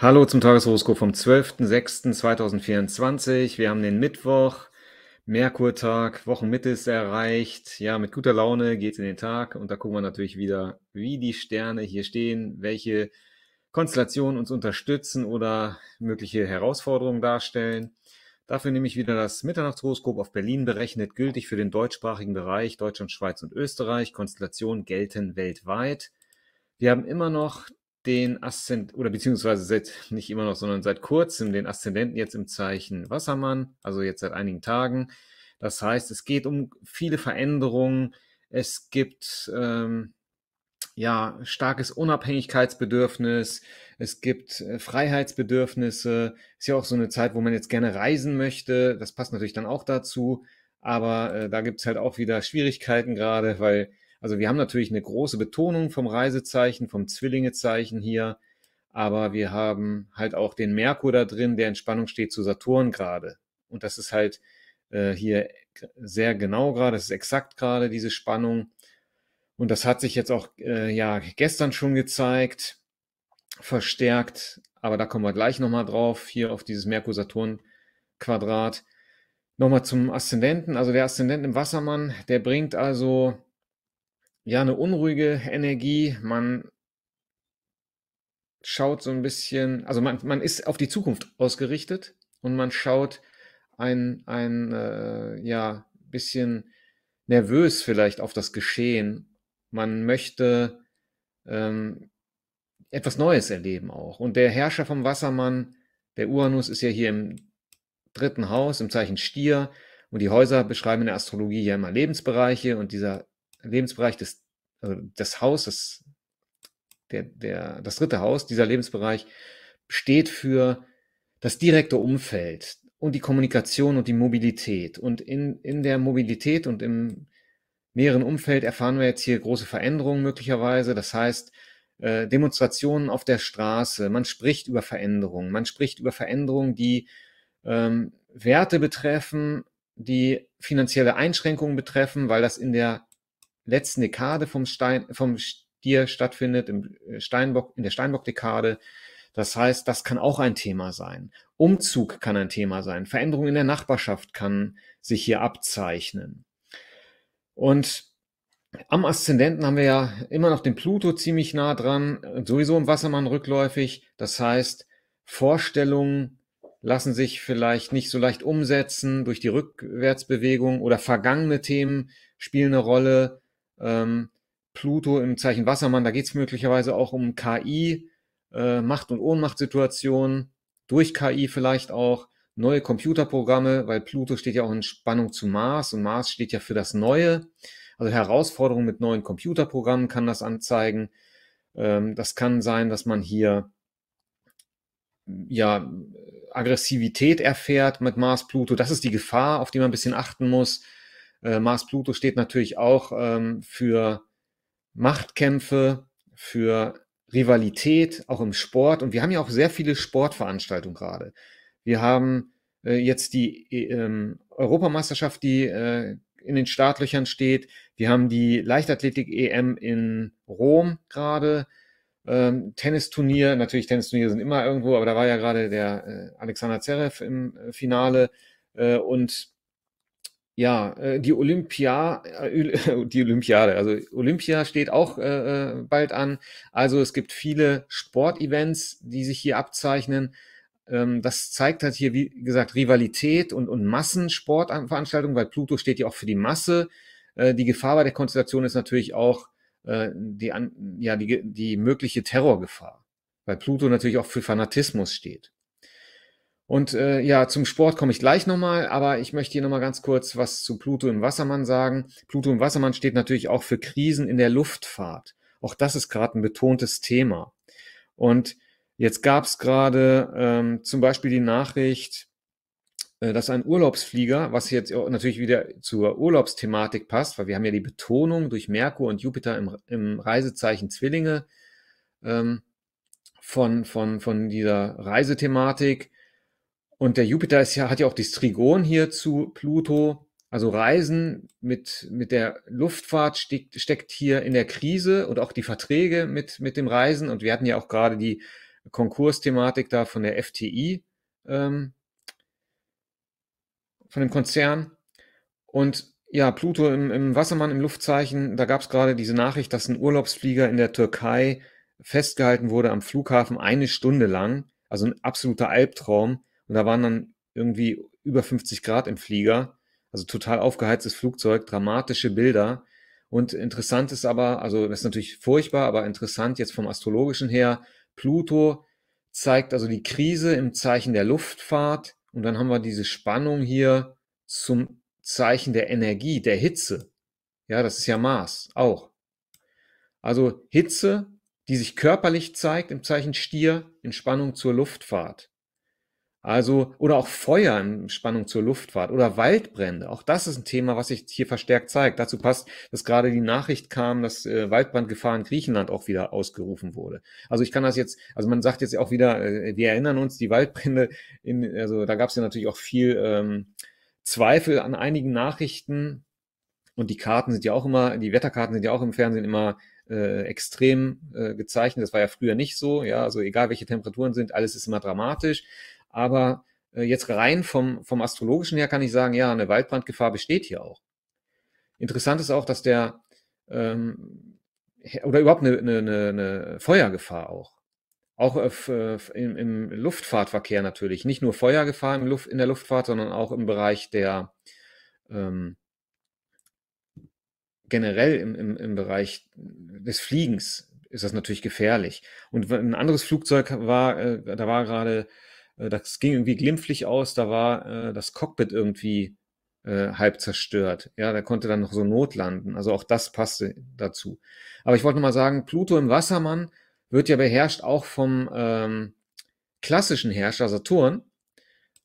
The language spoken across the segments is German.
Hallo zum Tageshoroskop vom 12.06.2024. Wir haben den Mittwoch, Merkurtag, Wochenmitte ist erreicht. Ja, mit guter Laune geht es in den Tag und da gucken wir natürlich wieder, wie die Sterne hier stehen, welche Konstellationen uns unterstützen oder mögliche Herausforderungen darstellen. Dafür nehme ich wieder das Mitternachtshoroskop auf Berlin berechnet, gültig für den deutschsprachigen Bereich Deutschland, Schweiz und Österreich. Konstellationen gelten weltweit. Wir haben immer noch den Aszendenten, oder beziehungsweise seit, nicht immer noch, sondern seit kurzem den Aszendenten jetzt im Zeichen Wassermann, also jetzt seit einigen Tagen. Das heißt, es geht um viele Veränderungen. Es gibt ähm, ja starkes Unabhängigkeitsbedürfnis. Es gibt äh, Freiheitsbedürfnisse. Ist ja auch so eine Zeit, wo man jetzt gerne reisen möchte. Das passt natürlich dann auch dazu. Aber äh, da gibt es halt auch wieder Schwierigkeiten gerade, weil also wir haben natürlich eine große Betonung vom Reisezeichen, vom Zwillingezeichen hier, aber wir haben halt auch den Merkur da drin, der in Spannung steht zu Saturn gerade. Und das ist halt äh, hier sehr genau gerade, das ist exakt gerade diese Spannung. Und das hat sich jetzt auch äh, ja gestern schon gezeigt, verstärkt. Aber da kommen wir gleich nochmal drauf, hier auf dieses Merkur-Saturn-Quadrat. Nochmal zum Aszendenten. Also der Aszendent im Wassermann, der bringt also ja eine unruhige Energie. Man schaut so ein bisschen, also man, man ist auf die Zukunft ausgerichtet und man schaut ein, ein äh, ja, bisschen nervös vielleicht auf das Geschehen. Man möchte ähm, etwas Neues erleben auch. Und der Herrscher vom Wassermann, der Uranus, ist ja hier im dritten Haus, im Zeichen Stier. Und die Häuser beschreiben in der Astrologie ja immer Lebensbereiche. Und dieser Lebensbereich des, äh, des Hauses, der, der, das dritte Haus, dieser Lebensbereich steht für das direkte Umfeld und die Kommunikation und die Mobilität. Und in, in der Mobilität und im näheren Umfeld erfahren wir jetzt hier große Veränderungen möglicherweise. Das heißt, äh, Demonstrationen auf der Straße, man spricht über Veränderungen, man spricht über Veränderungen, die ähm, Werte betreffen, die finanzielle Einschränkungen betreffen, weil das in der letzten Dekade vom, Stein, vom Stier stattfindet, im äh, Steinbock, in der Steinbock-Dekade. Das heißt, das kann auch ein Thema sein. Umzug kann ein Thema sein. Veränderung in der Nachbarschaft kann sich hier abzeichnen. Und am Aszendenten haben wir ja immer noch den Pluto ziemlich nah dran, sowieso im Wassermann rückläufig. Das heißt, Vorstellungen lassen sich vielleicht nicht so leicht umsetzen durch die Rückwärtsbewegung oder vergangene Themen spielen eine Rolle. Ähm, Pluto im Zeichen Wassermann, da geht es möglicherweise auch um KI, äh, Macht- und Ohnmachtsituationen, durch KI vielleicht auch, neue Computerprogramme, weil Pluto steht ja auch in Spannung zu Mars und Mars steht ja für das Neue. Also Herausforderungen mit neuen Computerprogrammen kann das anzeigen. Ähm, das kann sein, dass man hier ja Aggressivität erfährt mit Mars Pluto. Das ist die Gefahr, auf die man ein bisschen achten muss. Äh, Mars Pluto steht natürlich auch ähm, für Machtkämpfe, für Rivalität, auch im Sport. Und wir haben ja auch sehr viele Sportveranstaltungen gerade. Wir haben äh, jetzt die äh, ähm, Europameisterschaft, die äh, in den Startlöchern steht. Wir haben die Leichtathletik-EM in Rom gerade. Ähm, Tennisturnier, natürlich Tennisturniere sind immer irgendwo, aber da war ja gerade der äh, Alexander Zerev im äh, Finale. Äh, und ja, äh, die Olympia, äh, die Olympiade, also Olympia steht auch äh, äh, bald an. Also es gibt viele Sportevents, die sich hier abzeichnen. Ähm, das zeigt halt hier, wie gesagt, Rivalität und, und Massensportveranstaltungen, weil Pluto steht ja auch für die Masse. Äh, die Gefahr bei der Konstellation ist natürlich auch äh, die, an, ja, die, die mögliche Terrorgefahr, weil Pluto natürlich auch für Fanatismus steht. Und äh, ja, zum Sport komme ich gleich nochmal, aber ich möchte hier nochmal ganz kurz was zu Pluto im Wassermann sagen. Pluto im Wassermann steht natürlich auch für Krisen in der Luftfahrt. Auch das ist gerade ein betontes Thema. Und jetzt gab es gerade ähm, zum Beispiel die Nachricht, äh, dass ein Urlaubsflieger, was jetzt natürlich wieder zur Urlaubsthematik passt, weil wir haben ja die Betonung durch Merkur und Jupiter im, im Reisezeichen Zwillinge ähm, von, von, von dieser Reisethematik, und der Jupiter ist ja, hat ja auch das Trigon hier zu Pluto. Also Reisen mit, mit der Luftfahrt steckt, steckt hier in der Krise und auch die Verträge mit, mit dem Reisen. Und wir hatten ja auch gerade die Konkursthematik da von der FTI, ähm, von dem Konzern. Und ja, Pluto im, im Wassermann im Luftzeichen, da gab es gerade diese Nachricht, dass ein Urlaubsflieger in der Türkei festgehalten wurde am Flughafen eine Stunde lang. Also ein absoluter Albtraum. Und da waren dann irgendwie über 50 Grad im Flieger. Also total aufgeheiztes Flugzeug, dramatische Bilder. Und interessant ist aber, also das ist natürlich furchtbar, aber interessant jetzt vom astrologischen her, Pluto zeigt also die Krise im Zeichen der Luftfahrt und dann haben wir diese Spannung hier zum Zeichen der Energie, der Hitze. Ja, das ist ja Mars auch. Also Hitze, die sich körperlich zeigt im Zeichen Stier in Spannung zur Luftfahrt. Also, oder auch Feuer in Spannung zur Luftfahrt oder Waldbrände. Auch das ist ein Thema, was sich hier verstärkt zeigt. Dazu passt, dass gerade die Nachricht kam, dass äh, Waldbrandgefahr in Griechenland auch wieder ausgerufen wurde. Also ich kann das jetzt, also man sagt jetzt auch wieder, äh, wir erinnern uns, die Waldbrände, in, also da gab es ja natürlich auch viel ähm, Zweifel an einigen Nachrichten. Und die Karten sind ja auch immer, die Wetterkarten sind ja auch im Fernsehen immer äh, extrem äh, gezeichnet. Das war ja früher nicht so. Ja, also egal welche Temperaturen sind, alles ist immer dramatisch. Aber äh, jetzt rein vom, vom astrologischen her kann ich sagen, ja, eine Waldbrandgefahr besteht hier auch. Interessant ist auch, dass der ähm, oder überhaupt eine, eine, eine Feuergefahr auch. Auch äh, im, im, Luftfahrtverkehr natürlich. Nicht nur Feuergefahr im Luft, in der Luftfahrt, sondern auch im Bereich der ähm, generell im, im, im Bereich des Fliegens ist das natürlich gefährlich. Und ein anderes Flugzeug war, äh, da war gerade äh, das ging irgendwie glimpflich aus, da war äh, das Cockpit irgendwie äh, halb zerstört. Ja, da konnte dann noch so Not landen. Also auch das passte dazu. Aber ich wollte mal sagen, Pluto im Wassermann wird ja beherrscht auch vom ähm, klassischen Herrscher Saturn.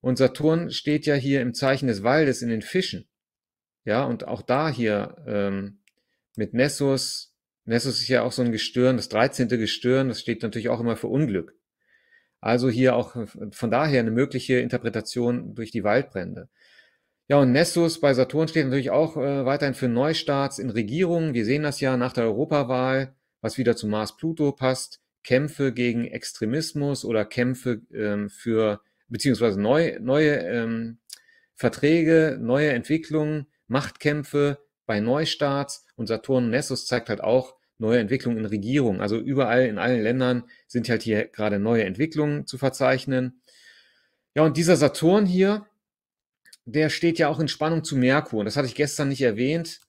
Und Saturn steht ja hier im Zeichen des Waldes in den Fischen. Ja, und auch da hier ähm, mit Nessus. Nessus ist ja auch so ein Gestirn, das 13. Gestirn, das steht natürlich auch immer für Unglück. Also hier auch äh, von daher eine mögliche Interpretation durch die Waldbrände. Ja, und Nessus bei Saturn steht natürlich auch äh, weiterhin für Neustarts in Regierungen. Wir sehen das ja nach der Europawahl, was wieder zu Mars-Pluto passt. Kämpfe gegen Extremismus oder Kämpfe ähm, für, beziehungsweise neu, neue ähm, Verträge, neue Entwicklungen, Machtkämpfe bei Neustarts. Und Saturn Nessus zeigt halt auch, neue Entwicklungen in Regierungen. Also überall in allen Ländern sind halt hier gerade neue Entwicklungen zu verzeichnen. Ja, und dieser Saturn hier, der steht ja auch in Spannung zu Merkur. Und Das hatte ich gestern nicht erwähnt.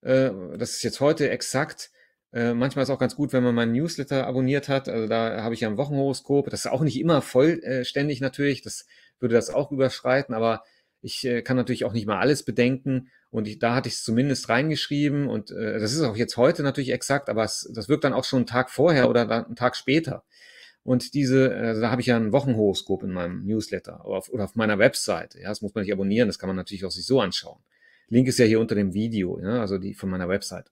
Äh, das ist jetzt heute exakt. Äh, manchmal ist auch ganz gut, wenn man meinen Newsletter abonniert hat. Also da habe ich ja ein Wochenhoroskop. Das ist auch nicht immer vollständig natürlich. Das würde das auch überschreiten. Aber ich äh, kann natürlich auch nicht mal alles bedenken und ich, da hatte ich es zumindest reingeschrieben und äh, das ist auch jetzt heute natürlich exakt, aber es, das wirkt dann auch schon einen Tag vorher oder dann einen Tag später. Und diese, also da habe ich ja ein Wochenhoroskop in meinem Newsletter oder auf, oder auf, meiner Webseite. Ja, das muss man nicht abonnieren, das kann man natürlich auch sich so anschauen. Link ist ja hier unter dem Video, ja, also die von meiner Website.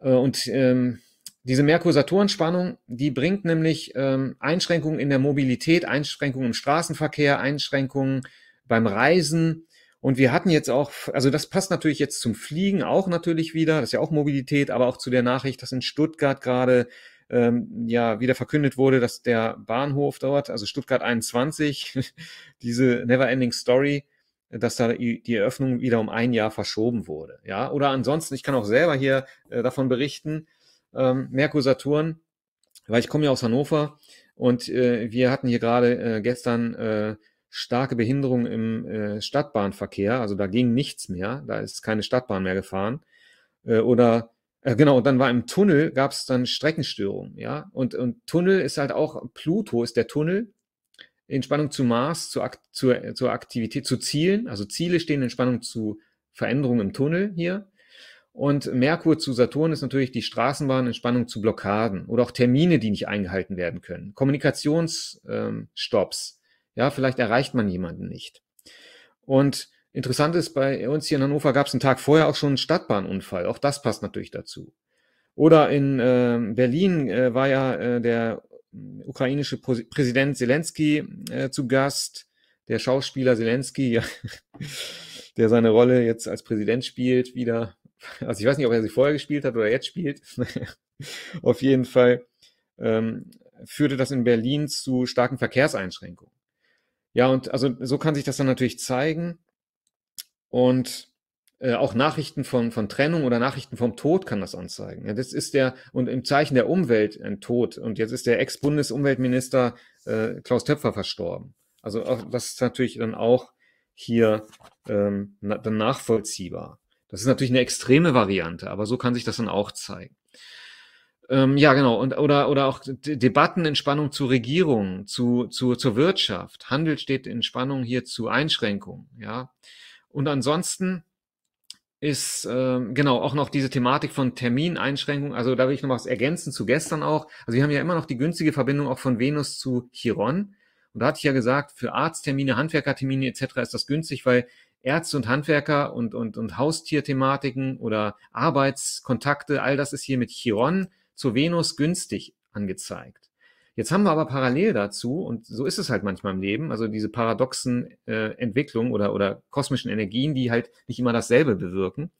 Äh, und ähm, diese Merkur-Saturn-Spannung, die bringt nämlich ähm, Einschränkungen in der Mobilität, Einschränkungen im Straßenverkehr, Einschränkungen beim Reisen. Und wir hatten jetzt auch, also das passt natürlich jetzt zum Fliegen auch natürlich wieder, das ist ja auch Mobilität, aber auch zu der Nachricht, dass in Stuttgart gerade ähm, ja wieder verkündet wurde, dass der Bahnhof dort, also Stuttgart 21, diese Neverending Story, dass da die Eröffnung wieder um ein Jahr verschoben wurde. Ja, oder ansonsten, ich kann auch selber hier äh, davon berichten, ähm, Merkur Saturn, weil ich komme ja aus Hannover und äh, wir hatten hier gerade äh, gestern äh, starke Behinderung im äh, Stadtbahnverkehr, also da ging nichts mehr, da ist keine Stadtbahn mehr gefahren. Äh, oder äh, genau, und dann war im Tunnel gab es dann Streckenstörungen, ja. Und, und Tunnel ist halt auch Pluto ist der Tunnel in Spannung zu Mars, zu, ak zu, zur Aktivität, zu Zielen. Also Ziele stehen in Spannung zu Veränderungen im Tunnel hier. Und Merkur zu Saturn ist natürlich die Straßenbahn in Spannung zu Blockaden oder auch Termine, die nicht eingehalten werden können. Kommunikationsstops. Ähm, ja, vielleicht erreicht man jemanden nicht. Und interessant ist, bei uns hier in Hannover gab es einen Tag vorher auch schon einen Stadtbahnunfall. Auch das passt natürlich dazu. Oder in äh, Berlin äh, war ja äh, der ähm, ukrainische Präsident Zelensky äh, zu Gast, der Schauspieler Zelensky, ja, der seine Rolle jetzt als Präsident spielt, wieder. Also ich weiß nicht, ob er sie vorher gespielt hat oder jetzt spielt. Auf jeden Fall ähm, führte das in Berlin zu starken Verkehrseinschränkungen. Ja, und also so kann sich das dann natürlich zeigen. Und äh, auch Nachrichten von, von Trennung oder Nachrichten vom Tod kann das anzeigen. Ja, das ist der, und im Zeichen der Umwelt ein äh, Tod. Und jetzt ist der Ex-Bundesumweltminister äh, Klaus Töpfer verstorben. Also auch, das ist natürlich dann auch hier ähm, na, dann nachvollziehbar. Das ist natürlich eine extreme Variante, aber so kann sich das dann auch zeigen. Ähm, ja, genau. Und, oder, oder auch D Debatten in Spannung zu Regierungen, zu, zu, zur Wirtschaft. Handel steht in Spannung hier zu Einschränkungen. Ja. Und ansonsten ist äh, genau auch noch diese Thematik von Termineinschränkungen. Also da will ich noch was ergänzen zu gestern auch. Also wir haben ja immer noch die günstige Verbindung auch von Venus zu Chiron. Und da hatte ich ja gesagt, für Arzttermine, Handwerkertermine etc. ist das günstig, weil Ärzte und Handwerker und, und, und Haustierthematiken oder Arbeitskontakte, all das ist hier mit Chiron zu Venus günstig angezeigt. Jetzt haben wir aber parallel dazu, und so ist es halt manchmal im Leben, also diese paradoxen äh, Entwicklungen oder, oder kosmischen Energien, die halt nicht immer dasselbe bewirken.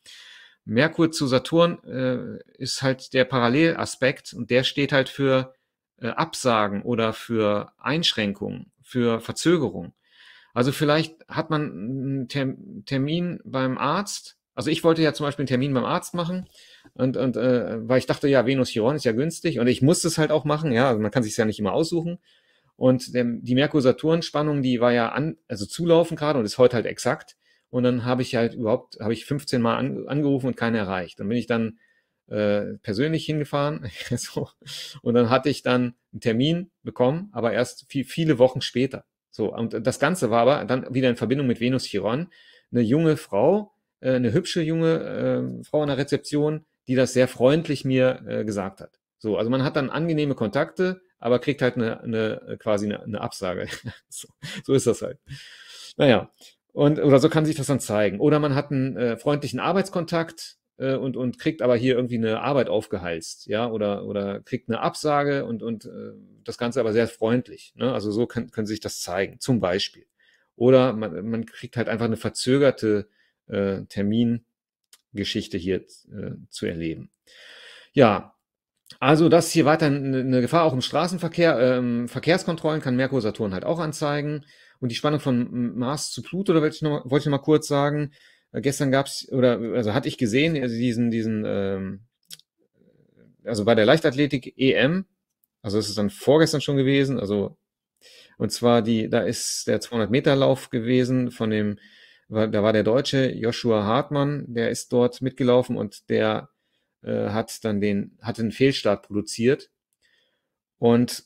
Merkur zu Saturn äh, ist halt der Parallelaspekt und der steht halt für äh, Absagen oder für Einschränkungen, für Verzögerung. Also vielleicht hat man einen Termin beim Arzt also ich wollte ja zum Beispiel einen Termin beim Arzt machen und, und äh, weil ich dachte, ja, Venus Chiron ist ja günstig und ich musste es halt auch machen, ja, also man kann sich ja nicht immer aussuchen. Und der, die Merkur-Saturn-Spannung, die war ja an, also zulaufen gerade und ist heute halt exakt. Und dann habe ich halt überhaupt, habe ich 15 Mal an, angerufen und keine erreicht. Dann bin ich dann äh, persönlich hingefahren. so. Und dann hatte ich dann einen Termin bekommen, aber erst viel, viele Wochen später. So, und das Ganze war aber dann wieder in Verbindung mit Venus Chiron. Eine junge Frau, äh, eine hübsche junge äh, Frau an der Rezeption, die das sehr freundlich mir äh, gesagt hat. So, also man hat dann angenehme Kontakte, aber kriegt halt eine, eine äh, quasi eine, eine Absage. so, so ist das halt. Naja, und oder so kann sich das dann zeigen. Oder man hat einen äh, freundlichen Arbeitskontakt äh, und und kriegt aber hier irgendwie eine Arbeit aufgeheizt, ja, oder oder kriegt eine Absage und und äh, das Ganze aber sehr freundlich. Ne? Also so kann, können sich das zeigen, zum Beispiel. Oder man, man kriegt halt einfach eine verzögerte äh, Termingeschichte hier äh, zu erleben. Ja, also das hier weiter eine Gefahr auch im Straßenverkehr. Ähm, Verkehrskontrollen kann Merkur Saturn halt auch anzeigen. Und die Spannung von Mars zu Pluto, da wollte ich noch, wollte ich noch mal kurz sagen. Äh, gestern gab es, oder also hatte ich gesehen, also diesen, diesen, ähm, also bei der Leichtathletik EM, also das ist dann vorgestern schon gewesen, also und zwar die, da ist der 200 Meter Lauf gewesen von dem da war der Deutsche Joshua Hartmann, der ist dort mitgelaufen und der äh, hat dann den, hat einen Fehlstart produziert. Und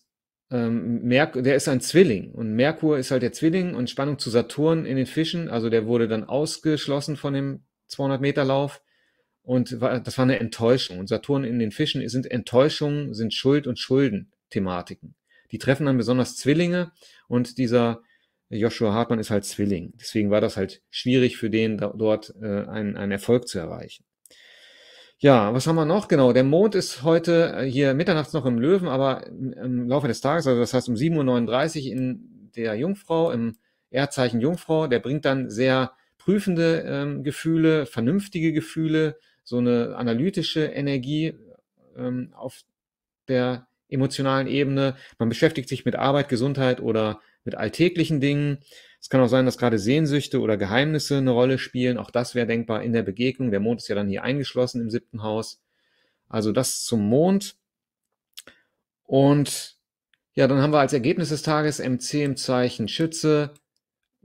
ähm, Merk der ist ein Zwilling und Merkur ist halt der Zwilling und Spannung zu Saturn in den Fischen, also der wurde dann ausgeschlossen von dem 200 Meter Lauf und war, das war eine Enttäuschung. Und Saturn in den Fischen sind Enttäuschungen, sind Schuld und Schulden Thematiken. Die treffen dann besonders Zwillinge und dieser Joshua Hartmann ist halt Zwilling. Deswegen war das halt schwierig für den, da, dort äh, einen, einen Erfolg zu erreichen. Ja, was haben wir noch? Genau, der Mond ist heute äh, hier mitternachts noch im Löwen, aber im Laufe des Tages, also das heißt um 7.39 Uhr in der Jungfrau, im Erdzeichen Jungfrau, der bringt dann sehr prüfende ähm, Gefühle, vernünftige Gefühle, so eine analytische Energie ähm, auf der emotionalen Ebene. Man beschäftigt sich mit Arbeit, Gesundheit oder mit alltäglichen Dingen. Es kann auch sein, dass gerade Sehnsüchte oder Geheimnisse eine Rolle spielen. Auch das wäre denkbar in der Begegnung. Der Mond ist ja dann hier eingeschlossen im siebten Haus. Also das zum Mond. Und ja, dann haben wir als Ergebnis des Tages MC im Zeichen Schütze,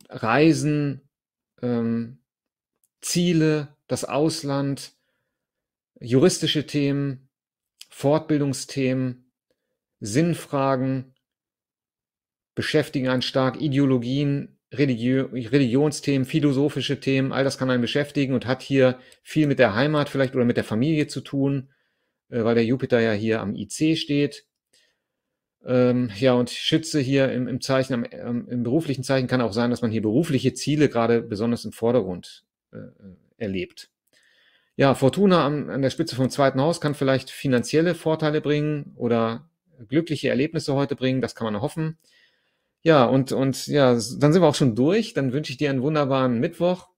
Reisen, ähm, Ziele, das Ausland, juristische Themen, Fortbildungsthemen, Sinnfragen, beschäftigen einen stark. Ideologien, Religio Religionsthemen, philosophische Themen, all das kann einen beschäftigen und hat hier viel mit der Heimat vielleicht oder mit der Familie zu tun, äh, weil der Jupiter ja hier am IC steht. Ähm, ja, und Schütze hier im, im Zeichen, am, ähm, im beruflichen Zeichen kann auch sein, dass man hier berufliche Ziele gerade besonders im Vordergrund äh, äh erlebt. Ja, Fortuna an, an der Spitze vom zweiten Haus kann vielleicht finanzielle Vorteile bringen oder glückliche Erlebnisse heute bringen, das kann man hoffen. Ja, und, und ja, dann sind wir auch schon durch. Dann wünsche ich dir einen wunderbaren Mittwoch.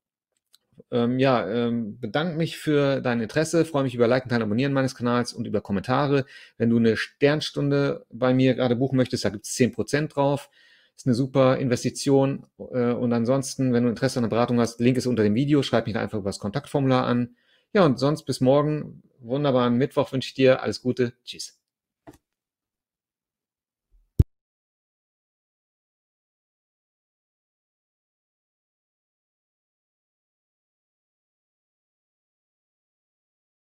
Ähm, ja, ähm, bedanke mich für dein Interesse, freue mich über Liken, Teilen, Abonnieren meines Kanals und über Kommentare. Wenn du eine Sternstunde bei mir gerade buchen möchtest, da gibt es 10% drauf. Ist eine super Investition. Äh, und ansonsten, wenn du Interesse an der Beratung hast, Link ist unter dem Video, schreib mich da einfach über das Kontaktformular an. Ja, und sonst bis morgen. Wunderbaren Mittwoch wünsche ich dir. Alles Gute. Tschüss.